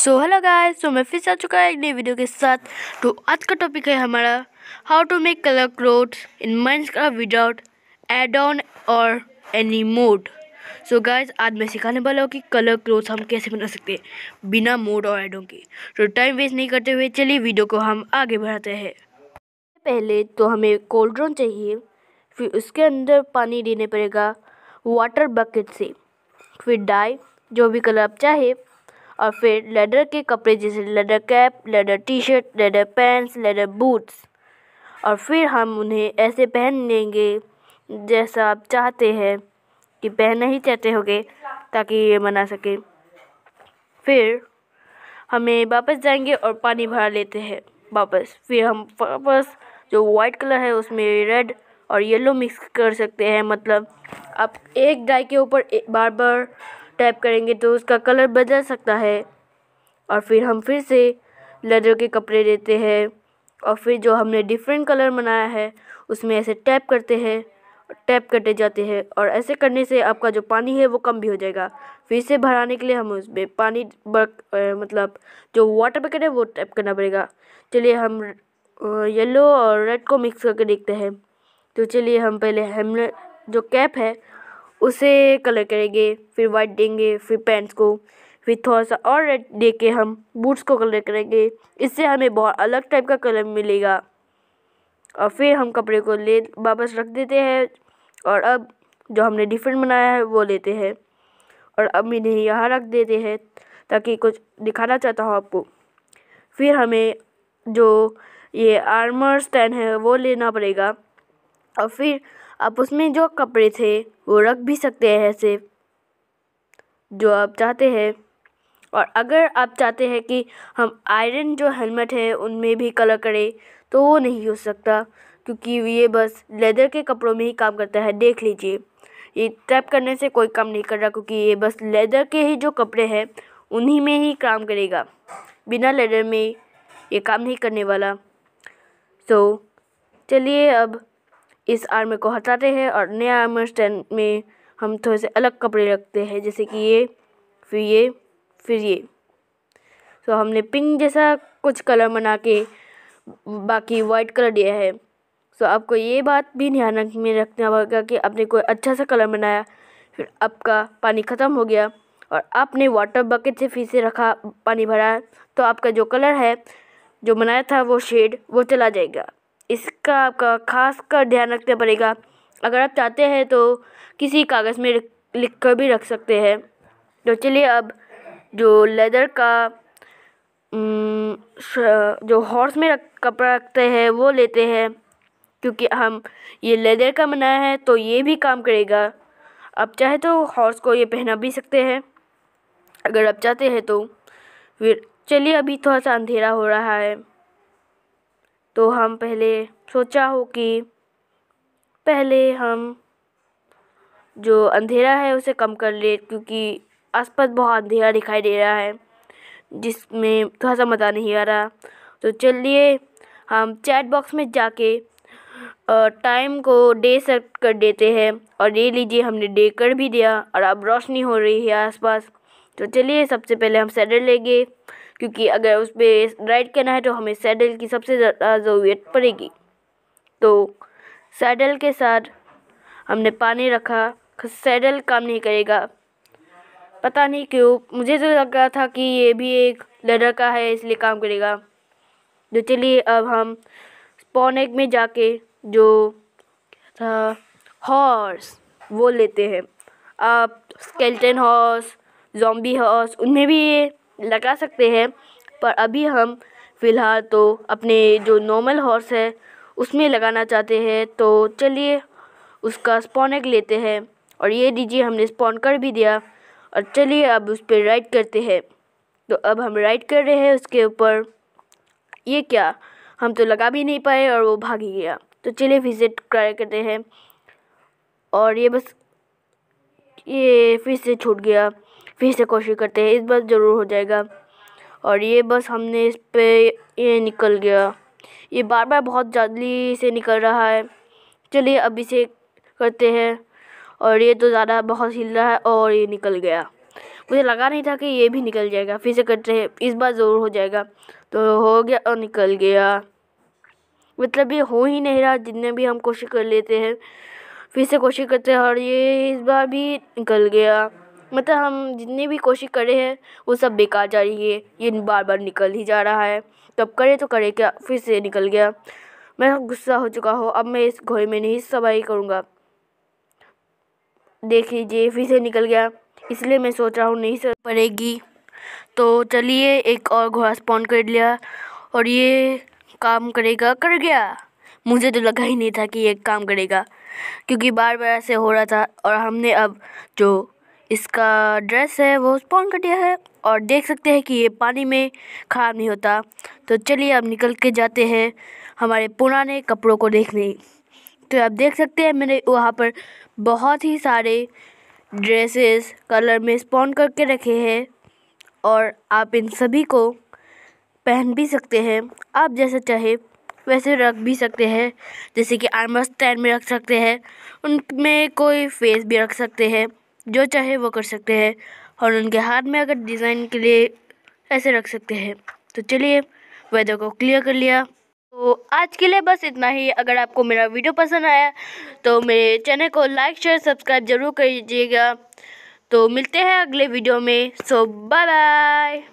so hello guys so मैं फिर आ चुका है एक नई वीडियो के साथ तो आज का टॉपिक है हमारा how to make colour cloth in Minecraft without add on और एनी मोड सो गाइस आज मैं सिखाने वाला हूँ कि कलर क्लोथ हम कैसे बना सकते हैं बिना मोड और एडों के तो टाइम वेस्ट नहीं करते हुए चलिए वीडियो को हम आगे बढ़ाते हैं पहले तो हमें कोल्ड ड्रोन चाहिए फिर उसके अंदर पानी देने पड़ेगा वाटर बकेट से फिर डाई जो भी कलर आप चाहे और फिर लेदर के कपड़े जैसे leather cap leather T shirt leather pants leather boots और फिर हम उन्हें ऐसे पहन लेंगे जैसा आप चाहते हैं कि पहनना ही चाहते होंगे ताकि ये मना सके फिर हमें वापस जाएंगे और पानी भरा लेते हैं वापस फिर हम वापस जो वाइट कलर है उसमें रेड और येलो मिक्स कर सकते हैं मतलब आप एक डाई के ऊपर बार बार टाइप करेंगे तो उसका कलर बदल सकता है और फिर हम फिर से लेदर के कपड़े लेते हैं और फिर जो हमने डिफरेंट कलर बनाया है उसमें ऐसे टैप करते हैं टैप करते जाते हैं और ऐसे करने से आपका जो पानी है वो कम भी हो जाएगा फिर से भराने के लिए हम उसमें पानी बर्क मतलब जो वाटर बकेट है वो टैप करना पड़ेगा चलिए हम येलो और रेड को मिक्स करके देखते हैं तो चलिए हम पहले हमने जो कैप है उसे कलर करेंगे फिर वाइट देंगे फिर पैंट्स को फिर थोड़ा सा और रेड दे के हम बूट्स को कलर करेंगे इससे हमें बहुत अलग टाइप का कलर मिलेगा और फिर हम कपड़े को ले वापस रख देते हैं और अब जो हमने डिफरेंट बनाया है वो लेते हैं और अब इन्हें यहाँ रख देते हैं ताकि कुछ दिखाना चाहता हूँ आपको फिर हमें जो ये आर्मर स्टैंड है वो लेना पड़ेगा और फिर आप उसमें जो कपड़े थे वो रख भी सकते हैं ऐसे जो आप चाहते हैं और अगर आप चाहते हैं कि हम आयरन जो हेलमेट है उनमें भी कलर करें तो वो नहीं हो सकता क्योंकि ये बस लेदर के कपड़ों में ही काम करता है देख लीजिए ये टैप करने से कोई काम नहीं कर रहा क्योंकि ये बस लेदर के ही जो कपड़े हैं उन्हीं में ही काम करेगा बिना लेदर में ये काम नहीं करने वाला सो so, चलिए अब इस आर्मी को हटाते हैं और नया आर्मी स्टैंड में हम थोड़े से अलग कपड़े रखते हैं जैसे कि ये फिर ये फिर ये तो हमने पिंक जैसा कुछ कलर बना के बाकी वाइट कलर दिया है सो तो आपको ये बात भी ध्यान में रखना होगा कि आपने कोई अच्छा सा कलर बनाया फिर आपका पानी ख़त्म हो गया और आपने वाटर बकेट से फिर से रखा पानी भरा तो आपका जो कलर है जो बनाया था वो शेड वो चला जाएगा इसका आपका खास कर ध्यान रखना पड़ेगा अगर आप चाहते हैं तो किसी कागज़ में लिख कर भी रख सकते हैं तो चलिए अब जो लेदर का जो हॉर्स में रख कपड़ा रखते हैं वो लेते हैं क्योंकि हम ये लेदर का बनाया है तो ये भी काम करेगा आप चाहे तो हॉर्स को ये पहना भी सकते हैं अगर आप चाहते हैं तो फिर चलिए अभी थोड़ा सा अंधेरा हो रहा है तो हम पहले सोचा हो कि पहले हम जो अंधेरा है उसे कम कर ले क्योंकि आसपास बहुत अंधेरा दिखाई दे रहा है जिसमें थोड़ा सा मज़ा नहीं आ रहा तो चलिए हम चैट बॉक्स में जाके टाइम को डे सेट कर देते हैं और ले लीजिए हमने डे कर भी दिया और अब रोशनी हो रही है आसपास तो चलिए सबसे पहले हम सेटर लेंगे क्योंकि अगर उस पर राइड करना है तो हमें सैडल की सबसे ज़्यादा ज़रूरत पड़ेगी तो सैडल के साथ हमने पानी रखा सैडल काम नहीं करेगा पता नहीं क्यों मुझे तो लग रहा था कि ये भी एक लेडर का है इसलिए काम करेगा तो चलिए अब हम स्पॉनेक में जाके जो था हॉर्स वो लेते हैं आप स्केल्टन हॉर्स जॉम्बी हॉर्स उनमें भी ये लगा सकते हैं पर अभी हम फ़िलहाल तो अपने जो नॉर्मल हॉर्स है उसमें लगाना चाहते हैं तो चलिए उसका स्पॉन एग लेते हैं और ये दीजिए हमने स्पॉन कर भी दिया और चलिए अब उस पर राइड करते हैं तो अब हम राइड कर रहे हैं उसके ऊपर ये क्या हम तो लगा भी नहीं पाए और वो भाग ही गया तो चलिए विजिट ट्राई करते हैं और ये बस ये फिर से छूट गया फिर से कोशिश करते हैं इस बार ज़रूर हो जाएगा और ये बस हमने इस पर ये निकल गया ये बार बार बहुत जल्दी से निकल रहा है चलिए अभी से करते हैं और ये तो ज़्यादा बहुत हिल रहा है और ये निकल गया मुझे लगा नहीं था कि ये भी निकल जाएगा फिर से करते हैं इस बार ज़रूर हो जाएगा तो हो गया और निकल गया मतलब ये हो ही नहीं रहा जितने भी हम कोशिश कर लेते हैं फिर से कोशिश करते हैं और ये इस बार भी निकल गया मतलब हम जितनी भी कोशिश कर रहे हैं वो सब बेकार जा रही है ये बार बार निकल ही जा रहा है तब तो करे तो करे क्या फिर से निकल गया मैं गुस्सा हो चुका हूँ अब मैं इस घोड़े में नहीं सवारी करूँगा देख लीजिए फिर से निकल गया इसलिए मैं सोच रहा हूँ नहीं सर पड़ेगी तो चलिए एक और घोड़ा स्पॉन कर लिया और ये काम करेगा कर गया मुझे तो लगा ही नहीं था कि ये काम करेगा क्योंकि बार बार ऐसे हो रहा था और हमने अब जो इसका ड्रेस है वो स्पॉन कटिया है और देख सकते हैं कि ये पानी में खराब नहीं होता तो चलिए अब निकल के जाते हैं हमारे पुराने कपड़ों को देखने तो आप देख सकते हैं मैंने वहाँ पर बहुत ही सारे ड्रेसेस कलर में स्पॉन करके रखे हैं और आप इन सभी को पहन भी सकते हैं आप जैसा चाहे वैसे रख भी सकते हैं जैसे कि आर्मर स्टैंड में रख सकते हैं उनमें कोई फेस भी रख सकते हैं जो चाहे वो कर सकते हैं और उनके हाथ में अगर डिज़ाइन के लिए ऐसे रख सकते हैं तो चलिए वेदर को क्लियर कर लिया तो आज के लिए बस इतना ही अगर आपको मेरा वीडियो पसंद आया तो मेरे चैनल को लाइक शेयर सब्सक्राइब जरूर दीजिएगा तो मिलते हैं अगले वीडियो में सो बाय बाय